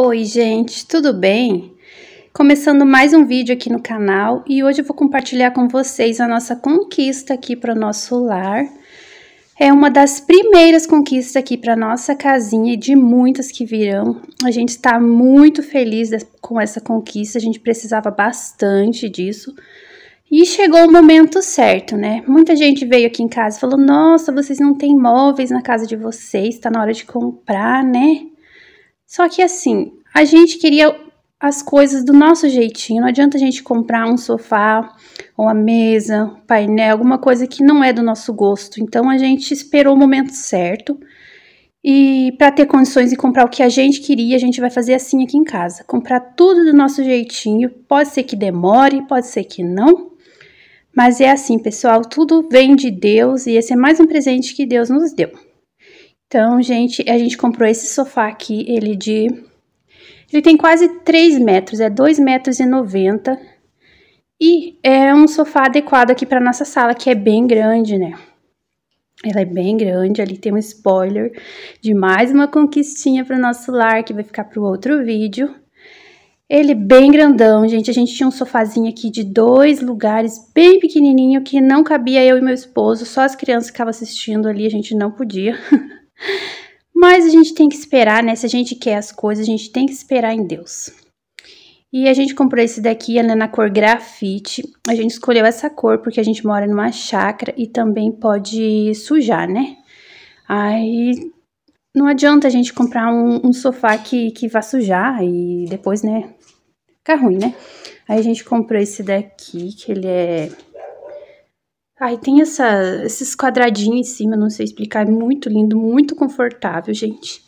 Oi, gente, tudo bem? Começando mais um vídeo aqui no canal e hoje eu vou compartilhar com vocês a nossa conquista aqui para o nosso lar. É uma das primeiras conquistas aqui para nossa casinha e de muitas que virão. A gente está muito feliz com essa conquista, a gente precisava bastante disso. E chegou o momento certo, né? Muita gente veio aqui em casa e falou: Nossa, vocês não têm móveis na casa de vocês, está na hora de comprar, né? Só que assim, a gente queria as coisas do nosso jeitinho. Não adianta a gente comprar um sofá, uma mesa, painel, alguma coisa que não é do nosso gosto. Então a gente esperou o momento certo. E para ter condições de comprar o que a gente queria, a gente vai fazer assim aqui em casa. Comprar tudo do nosso jeitinho. Pode ser que demore, pode ser que não. Mas é assim, pessoal, tudo vem de Deus e esse é mais um presente que Deus nos deu. Então, gente, a gente comprou esse sofá aqui, ele de... Ele tem quase 3 metros, é 2,90 metros e 90. E é um sofá adequado aqui para nossa sala, que é bem grande, né? Ela é bem grande, ali tem um spoiler de mais uma conquistinha para o nosso lar, que vai ficar para o outro vídeo. Ele é bem grandão, gente. A gente tinha um sofazinho aqui de dois lugares, bem pequenininho, que não cabia eu e meu esposo. Só as crianças ficavam assistindo ali, a gente não podia. Mas a gente tem que esperar, né? Se a gente quer as coisas, a gente tem que esperar em Deus. E a gente comprou esse daqui, ela é na cor grafite. A gente escolheu essa cor porque a gente mora numa chácara e também pode sujar, né? Aí não adianta a gente comprar um, um sofá que, que vá sujar e depois, né, ficar ruim, né? Aí a gente comprou esse daqui, que ele é Ai tem essa, esses quadradinhos em cima, não sei explicar, é muito lindo, muito confortável, gente.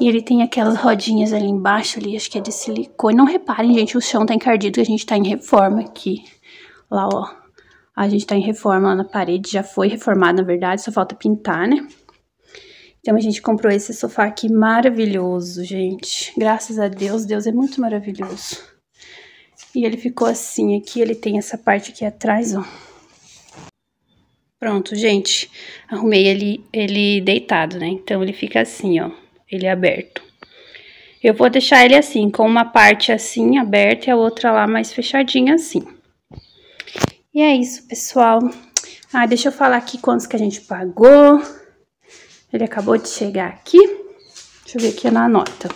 E ele tem aquelas rodinhas ali embaixo, ali, acho que é de silicone. Não reparem, gente, o chão tá encardido, a gente tá em reforma aqui. Lá, ó, a gente tá em reforma lá na parede, já foi reformada, na verdade, só falta pintar, né? Então a gente comprou esse sofá aqui maravilhoso, gente. Graças a Deus, Deus é muito maravilhoso. E ele ficou assim aqui, ele tem essa parte aqui atrás, ó. Pronto, gente. Arrumei ele, ele deitado, né? Então, ele fica assim, ó. Ele é aberto. Eu vou deixar ele assim, com uma parte assim aberta e a outra lá mais fechadinha assim. E é isso, pessoal. Ah, deixa eu falar aqui quantos que a gente pagou. Ele acabou de chegar aqui. Deixa eu ver aqui na nota.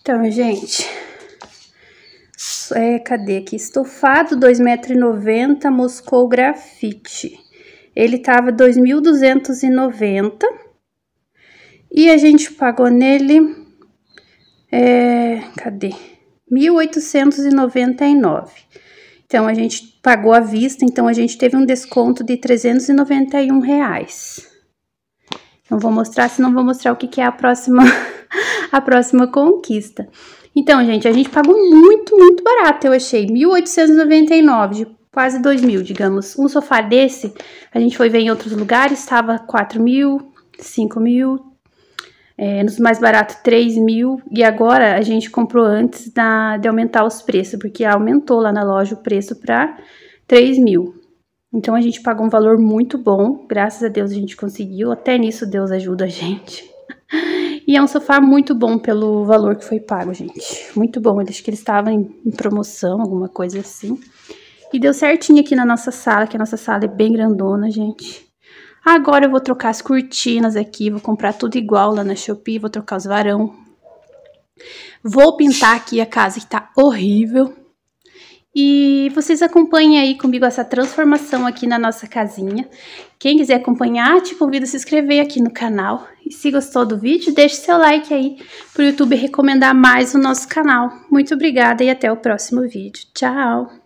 Então, gente, é, cadê aqui? Estofado 2,90m, Moscou Grafite. Ele tava 2.290 e a gente pagou nele, é, cadê? 1.899. Então, a gente pagou à vista, então a gente teve um desconto de 391 reais. Não vou mostrar, senão vou mostrar o que, que é a próxima a próxima conquista. Então, gente, a gente pagou muito, muito barato, eu achei. 1.899, de quase 2.000, digamos. Um sofá desse, a gente foi ver em outros lugares, estava 4.000, 5.000, é, nos mais baratos 3.000. E agora a gente comprou antes da, de aumentar os preços, porque aumentou lá na loja o preço para 3.000. Então, a gente pagou um valor muito bom, graças a Deus a gente conseguiu, até nisso Deus ajuda a gente. E é um sofá muito bom pelo valor que foi pago, gente. Muito bom. Eu acho que ele estava em, em promoção, alguma coisa assim. E deu certinho aqui na nossa sala, que a nossa sala é bem grandona, gente. Agora eu vou trocar as cortinas aqui, vou comprar tudo igual lá na Shopee, vou trocar os varão. Vou pintar aqui a casa que tá horrível. E vocês acompanhem aí comigo essa transformação aqui na nossa casinha. Quem quiser acompanhar, te convido a se inscrever aqui no canal. E se gostou do vídeo, deixe seu like aí para o YouTube recomendar mais o nosso canal. Muito obrigada e até o próximo vídeo. Tchau!